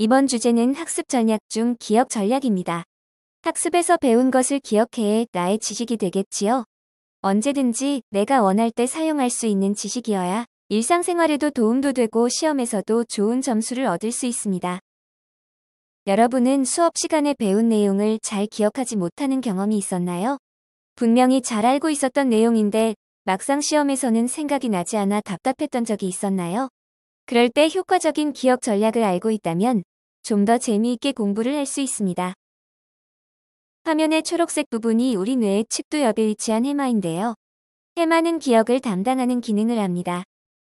이번 주제는 학습 전략 중 기억 전략입니다. 학습에서 배운 것을 기억해 나의 지식이 되겠지요. 언제든지 내가 원할 때 사용할 수 있는 지식이어야 일상생활에도 도움도 되고 시험에서도 좋은 점수를 얻을 수 있습니다. 여러분은 수업 시간에 배운 내용을 잘 기억하지 못하는 경험이 있었나요? 분명히 잘 알고 있었던 내용인데 막상 시험에서는 생각이 나지 않아 답답했던 적이 있었나요? 그럴 때 효과적인 기억 전략을 알고 있다면 좀 더 재미있게 공부를 할 수 있습니다. 화면의 초록색 부분이 우리 뇌의 측두 옆에 위치한 해마인데요. 해마는 기억을 담당하는 기능을 합니다.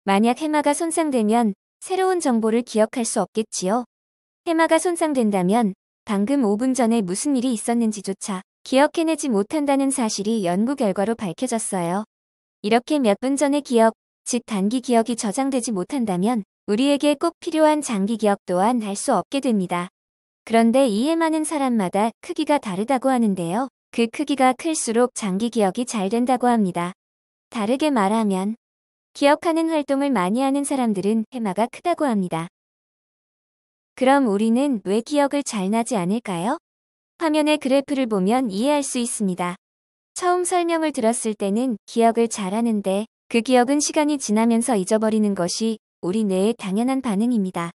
만약 해마가 손상되면 새로운 정보를 기억할 수 없겠지요. 해마가 손상된다면 방금 5분 전에 무슨 일이 있었는지조차 기억해내지 못한다는 사실이 연구 결과로 밝혀졌어요. 이렇게 몇 분 전의 기억, 즉 단기 기억이 저장되지 못한다면 우리에게 꼭 필요한 장기 기억 또한 알수 없게 됩니다. 그런데 이해 많은 사람마다 크기가 다르다고 하는데요. 그 크기가 클수록 장기 기억이 잘 된다고 합니다. 다르게 말하면 기억하는 활동을 많이 하는 사람들은 테마가 크다고 합니다. 그럼 우리는 왜 기억을 잘 나지 않을까요? 화면의 그래프를 보면 이해할 수 있습니다. 처음 설명을 들었을 때는 기억을 잘하는데 그 기억은 시간이 지나면서 잊어버리는 것이 우리 뇌의 당연한 반응입니다.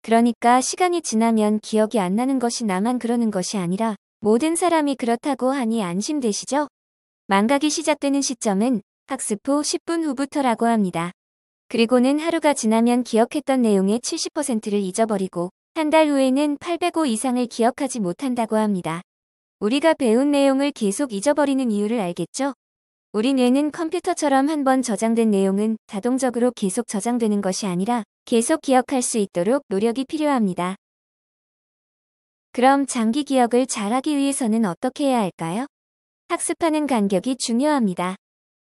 그러니까 시간이 지나면 기억이 안 나는 것이 나만 그러는 것이 아니라 모든 사람이 그렇다고 하니 안심되시죠? 망각이 시작되는 시점은 학습 후 10분 후부터라고 합니다. 그리고는 하루가 지나면 기억했던 내용의 70%를 잊어버리고 한 달 후에는 8 0 0호 이상을 기억하지 못한다고 합니다. 우리가 배운 내용을 계속 잊어버리는 이유를 알겠죠? 우리 뇌는 컴퓨터처럼 한 번 저장된 내용은 자동적으로 계속 저장되는 것이 아니라 계속 기억할 수 있도록 노력이 필요합니다. 그럼 장기 기억을 잘하기 위해서는 어떻게 해야 할까요? 학습하는 간격이 중요합니다.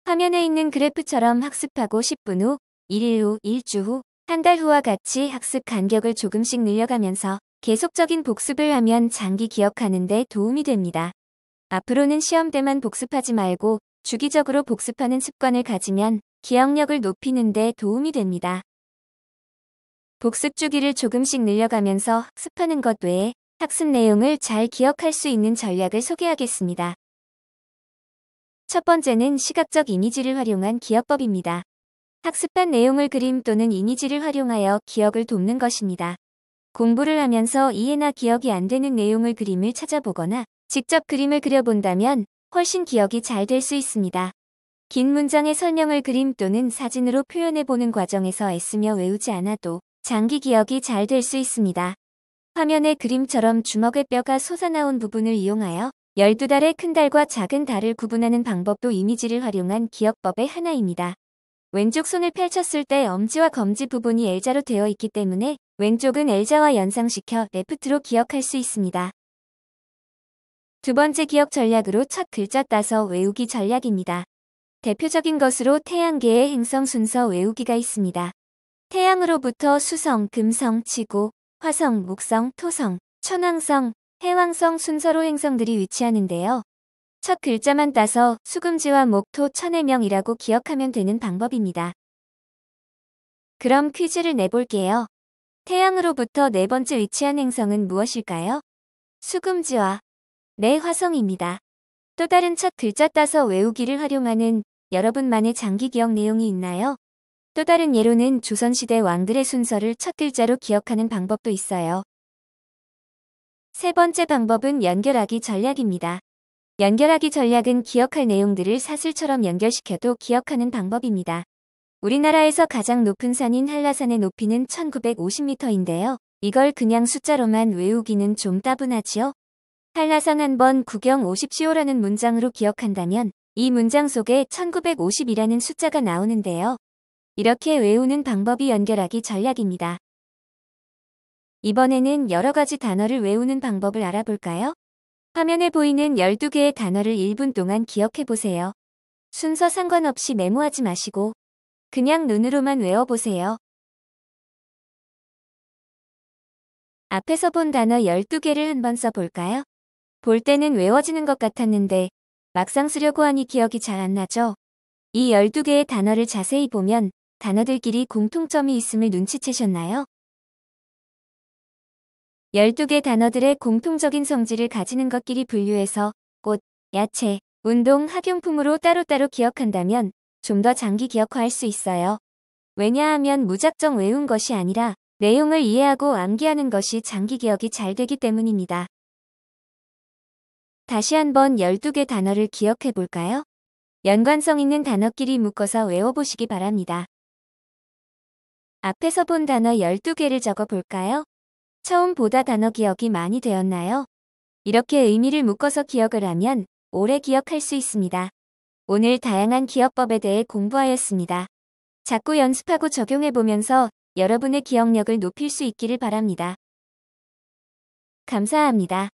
화면에 있는 그래프처럼 학습하고 10분 후, 1일 후, 1주 후, 한 달 후와 같이 학습 간격을 조금씩 늘려가면서 계속적인 복습을 하면 장기 기억하는 데 도움이 됩니다. 앞으로는 시험 때만 복습하지 말고 주기적으로 복습하는 습관을 가지면 기억력을 높이는 데 도움이 됩니다. 복습 주기를 조금씩 늘려가면서 학 습하는 것 외에 학습 내용을 잘 기억할 수 있는 전략을 소개하겠습니다. 첫 번째는 시각적 이미지를 활용한 기억법입니다. 학습한 내용을 그림 또는 이미지를 활용하여 기억을 돕는 것입니다. 공부를 하면서 이해나 기억이 안 되는 내용을 그림을 찾아보거나 직접 그림을 그려본다면 훨씬 기억이 잘 될 수 있습니다. 긴 문장의 설명을 그림 또는 사진으로 표현해보는 과정에서 애쓰며 외우지 않아도 장기 기억이 잘 될 수 있습니다. 화면의 그림처럼 주먹의 뼈가 솟아나온 부분을 이용하여 12달의 큰 달과 작은 달을 구분하는 방법도 이미지를 활용한 기억법의 하나입니다. 왼쪽 손을 펼쳤을 때 엄지와 검지 부분이 L자로 되어 있기 때문에 왼쪽은 L자와 연상시켜 레프트로 기억할 수 있습니다. 두 번째 기억 전략으로 첫 글자 따서 외우기 전략입니다. 대표적인 것으로 태양계의 행성 순서 외우기가 있습니다. 태양으로부터 수성, 금성, 지구, 화성, 목성, 토성, 천왕성, 해왕성 순서로 행성들이 위치하는데요. 첫 글자만 따서 수금지와 목토 천해명이라고 기억하면 되는 방법입니다. 그럼 퀴즈를 내볼게요. 태양으로부터 네 번째 위치한 행성은 무엇일까요? 수금지와 네, 화성입니다. 또 다른 첫 글자 따서 외우기를 활용하는 여러분만의 장기 기억 내용이 있나요? 또 다른 예로는 조선시대 왕들의 순서를 첫 글자로 기억하는 방법도 있어요. 세 번째 방법은 연결하기 전략입니다. 연결하기 전략은 기억할 내용들을 사슬처럼 연결시켜도 기억하는 방법입니다. 우리나라에서 가장 높은 산인 한라산의 높이는 1950m인데요. 이걸 그냥 숫자로만 외우기는 좀 따분하지요? 한라산 한번 구경 5 0시오라는 문장으로 기억한다면 이 문장 속에 1950이라는 숫자가 나오는데요. 이렇게 외우는 방법이 연결하기 전략입니다. 이번에는 여러 가지 단어를 외우는 방법을 알아볼까요? 화면에 보이는 12개의 단어를 1분 동안 기억해보세요. 순서 상관없이 메모하지 마시고 그냥 눈으로만 외워보세요. 앞에서 본 단어 12개를 한번 써볼까요? 볼 때는 외워지는 것 같았는데 막상 쓰려고 하니 기억이 잘 안 나죠. 이 12개의 단어를 자세히 보면 단어들끼리 공통점이 있음을 눈치채셨나요? 12개 단어들의 공통적인 성질을 가지는 것끼리 분류해서 꽃, 야채, 운동, 학용품으로 따로따로 기억한다면 좀 더 장기 기억화할 수 있어요. 왜냐하면 무작정 외운 것이 아니라 내용을 이해하고 암기하는 것이 장기 기억이 잘 되기 때문입니다. 다시 한번 12개 단어를 기억해 볼까요? 연관성 있는 단어끼리 묶어서 외워보시기 바랍니다. 앞에서 본 단어 12개를 적어 볼까요? 처음 보다 단어 기억이 많이 되었나요? 이렇게 의미를 묶어서 기억을 하면 오래 기억할 수 있습니다. 오늘 다양한 기억법에 대해 공부하였습니다. 자꾸 연습하고 적용해보면서 여러분의 기억력을 높일 수 있기를 바랍니다. 감사합니다.